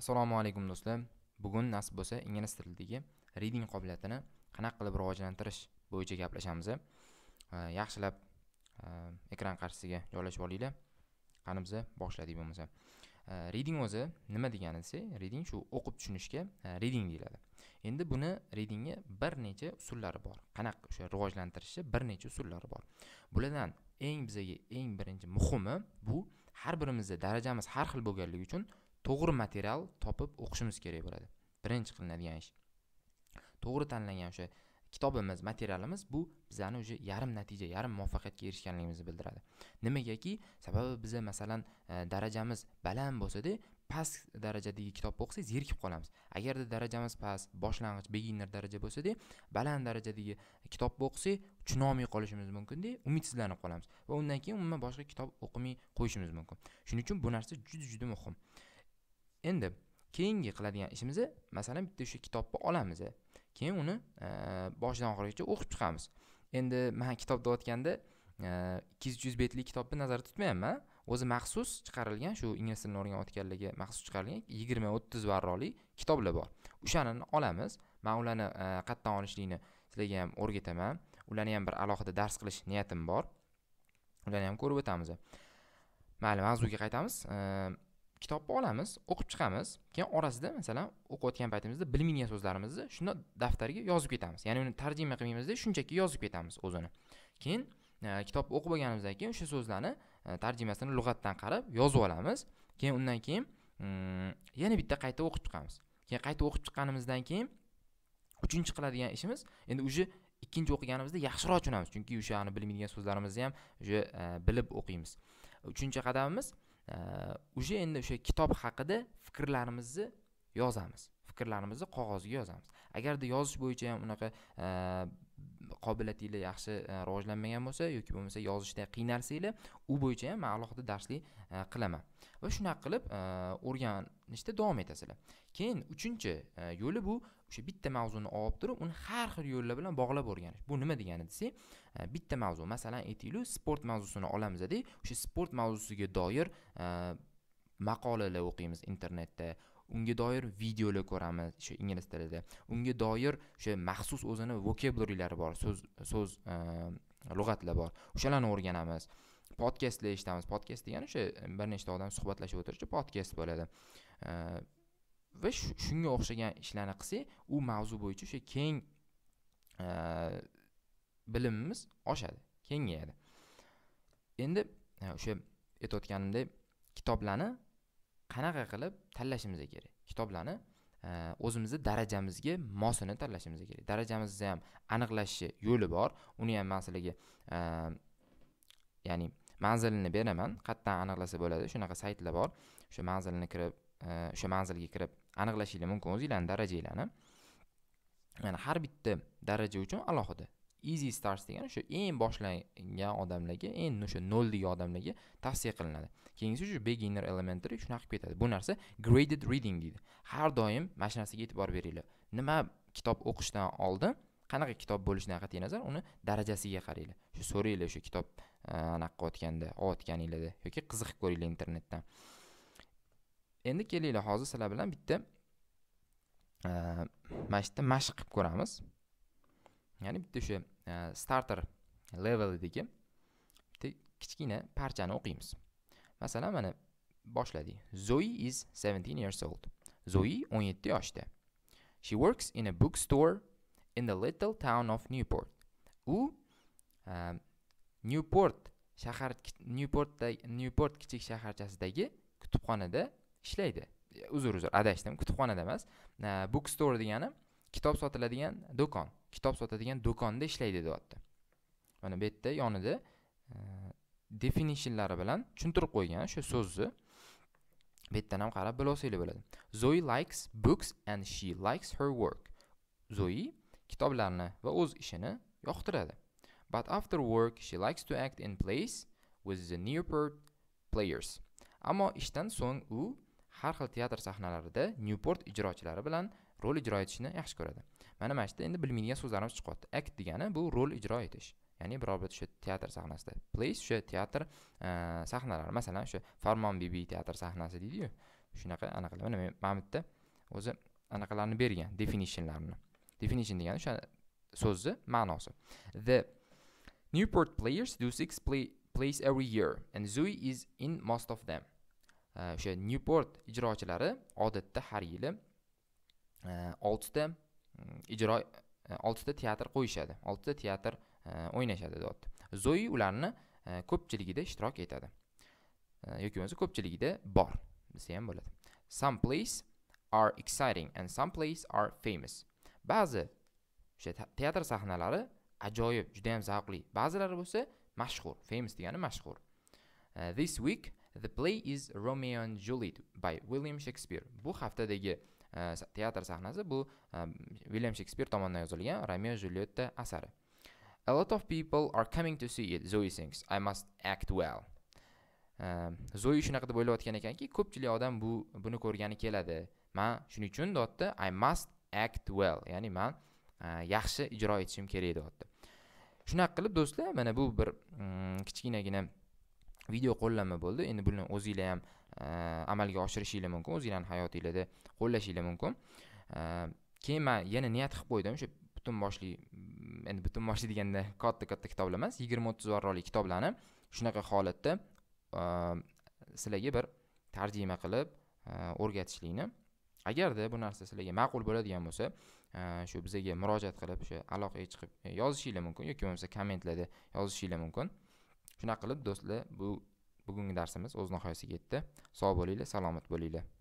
assalomu alaykum do'stlar bugun nasib bo'lsa ingliz tilidagi reading qobiliyatini qanaqa qilib rivojlantirish bo'yicha gaplashamiz e, yaxshilab e, ekran qarshisiga joylashib olinglar qani biza boshladik bo'lmasa e, reading o'zi nima degani desa reading shu o'qib tushunishga reading deyiladi endi buni readingni bir necha usullari bor qanaqa o'sha rivojlantirishni bir necha usullari bor bulardan eng bizaga eng birinchi muhimi bu har birimizda darajamiz har xil bo'lganligi uchun to'g'ri material topib o'qishimiz kerak bo'ladi birinchi qilinadigan ish to'g'ri tanlangan o'sha kitobimiz materialimiz bu bizani уже yarim natija yarim muvaffaqiyatga erishganligimizni bildiradi nimagaki sababi biza masalan e, darajamiz baland bo'lsada past darajadagi kitobni o'qisak zerikib qolamiz agarda darajamiz past boshlang'ich beginner daraja bo'lsada baland darajadagi kitobni o'qisak tushunolmay qolishimiz mumkinda umidsizlanib qolamiz va undan keyin umuman boshqa kitob o'qimay qo'yishimiz mumkin shuning uchun bu narsa juda juda muhim endi keyingi qiladigan ishimiz masalan bitta o'sha kitobni olamiz keyin uni e, boshidan oxirigacha o'qib chiqamiz endi man kitob deyotganda e, ikki yuz uch yuz betlik kitobni nazarda tutmayapman o'zi maxsus chiqarilgan shu ingliz tilini o'rganayotganlarga maxsus chiqarilgan yigirma o'ttiz varroqlik kitoblar bor o'shani olamiz man ularni e, qayerdan olishlikni sizlarga ham o'rgataman ularni ham bir alohida dars qilish niyatim bor ularni ham ko'rib o'tamiz mayli mavzuga qaytamiz kitobni olamiz o'qib chiqamiz keyin orasida masalan o'qiyotgan paytimizda bilmaydigan so'zlarimizni shunda daftarga yozib ketamiz ya'ni uni tarjima qilmaymizda shunchaki yozib ketamiz o'zini keyin e, kitobni o'qib bo'lganimizdan keyin o'sha so'zlarni e, tarjimasini lug'atdan qarab yozib olamiz keyin undan keyin mm, yana bitta qayta o'qib chiqamiz keyin qayta o'qib chiqqanimizdan keyin uchinchi qiladigan ishimiz endi уже ikkinchi o'qiganimizda yaxshiroq tushunamiz chunki o'sha bilmaydigan so'zlarimizni ham уже e, bilib o'qiymiz uchinchi qadamimiz Э, уже endi o'sha kitob haqida fikrlarimizni yozamiz fikrlarimizni qog'ozga yozamiz agarda yozish bo'yicha ham unaqa e, qobiliyatinglar yaxshi e, rivojlanmagan bo'lsa yoki bo'lmasa yozishda qiynalsanglar u bo'yicha ham man alohida darslik e, qilaman va shunaqa qilib o'rganishda davom etasizlar keyin uchinchi yo'li bu o'sha bitta mavzuni olib turib uni har xil yo'llar bilan bog'lab o'rganish bu nima degani desak e, bitta mavzu masalan aytaylik sport mavzusini olamiz dedik o'sha sport mavzusiga doir e, maqolalar o'qiymiz internetda unga doir videolar ko'ramiz o'sha ingliz tilida unga doir o'sha maxsus o'zini vocabularilari bor so'z so'z e, lug'atlar bor o'shalarni o'rganamiz podkastlar eshitamiz podkast degani o'sha bir nechta odam suhbatlashib o'tirishi podkast bo'ladi va shunga o'xshagan ishlarni qilsak u mavzu bo'yicha o'sha keng e, bilimimiz oshadi kengayadi endi e, o'sha aytayotganimdek kitoblarni qanaqa qilib tanlashimiz kerak kitoblarni e, o'zimizni darajamizga mosini tanlashimiz kerak darajamizni ham aniqlashni yo'li bor uni ham man sizlarga ya'ni manzilini beraman qayerdan aniqlasa bo'ladi shunaqa saytlar bor o'sha manzilini kirib o'sha manzilga kirib aniqlashinglar mumkin o'zinglarni darajanglarni mana har bitta daraja uchun alohida easy stars degan o'sha eng boshlagan odamlarga eng o'sha noldagi odamlarga tavsiya qilinadi keyingisi shu beginner elementary shunaqa qilib ketadi bu narsa graded reading deydi har doim mana shu narsaga e'tibor beringlar nima kitob o'qishdan oldin qanaqa kitob bo'lishidan qat'iy nazar uni darajasiga qaranglar shu so'ranglar o'sha kitob anaqa qilayotganda olayotganinglarda yoki qiziqib ko'ringlar internetdan endi kelinglar hozir sizlar bilan bitta e, mana shu yerda mashq qilib ko'ramiz ya'ni bitta o'sha e, starter levelidagi bitta kichkina parchani o'qiymiz masalan mana boshladik zoe is 17 years old zoe 17 yoshda she works in a bookstore in the little town of newport u e, newport shahar newportda newport kichik shaharchasidagi kutubxonada ishlaydi uzr uzr adashdim kutubxonada emas book store degani kitob sotiladigan do'kon kitob sotadigan do'konda ishlaydi deyapti mana bu yerda yonida definitionlari bilan tushuntirib qo'ygan shu so'zni bu yerdan ham qarab olsanglar bo'ladi zoe likes books and she likes her work zoe kitoblarni va o'z ishini yoqtiradi but after work she likes to act in plays with the nearport players ammo ishdan so'ng u har xil teatr sahnalarida newport ijrochilari bilan rol ijro etishni yaxshi ko'radi mana mana shu yerda endi bilmaydigan so'zlarimiz chiqyapti act degani bu rol ijro etish ya'ni biror bir o'sha teatr sahnasida place o'sha teatr sahnalari masalan o'sha farmon bibi teatr sahnasi deydiyu shunaqa anaqa mana mana bu yerda o'zi anaqalarni bergan definitionlarni definition degani o'sha so'zni ma'nosi the newport players do six play plays every year and zoe is in most of them o'sha э, newport ijrochilari odatda har yili э, oltita ijro э, oltita teatr qo'yishadi oltita teatr o'ynashadi deyapti zoi ularni ko'pchiligida ishtirok etadi yoki bo'lmasa ko'pchiligida bor desa ham bo'ladi some plays are exciting and some plays are famous ba'zi o'sha teatr sahnalari ajoyib juda yam zavqli ba'zilari bo'lsa mashhur famous degani mashhur this week The play is Romeo and Juliet by William Shakespeare. Bu haftadagi e, teatr sahnasi bu e, William Shakespeare tomonidan yozilgan Romeo and Juliet asari. A lot of people are coming to see it, Zoe sings. I must act well. E, Zoe shunaqa deb o'ylayotgan ekanki, ko'pchilik odam bu buni ko'rgani keladi. Man shuning uchun dotda I must act well, ya'ni man yaxshi ijro etishim kerak deyapti. Shunaqa qilib do'stlar, mana bu bir mm, kichkinagina video qo'llanma bo'ldi endi buni o'zinglar ham e, amalga oshirishingiz mumkin o'zinglarni hayotinglarda qo'llashingiz mumkin e, keyin man yana niyat qilib qo'ydim o'sha butun boshli mm, endi butun boshli deganda katta katta kitoblar emas yigirma o'ttiz varroqlik kitoblarni shunaqa holatda e, sizlarga bir tarjima qilib o'rgatishlikni agarda bu narsa sizlarga ma'qul bo'ladigan bo'lsa shu bizaga murojaat qilib o'sha aloqaga chiqib yozishinglar mumkin yoki bo'lmasa kommentlarda yozishinglar mumkin shunaqa qilib do'stlar bu bugungi darsimiz o'z nihoyasiga yetdi sog' bo'linglar salomat bo'linglar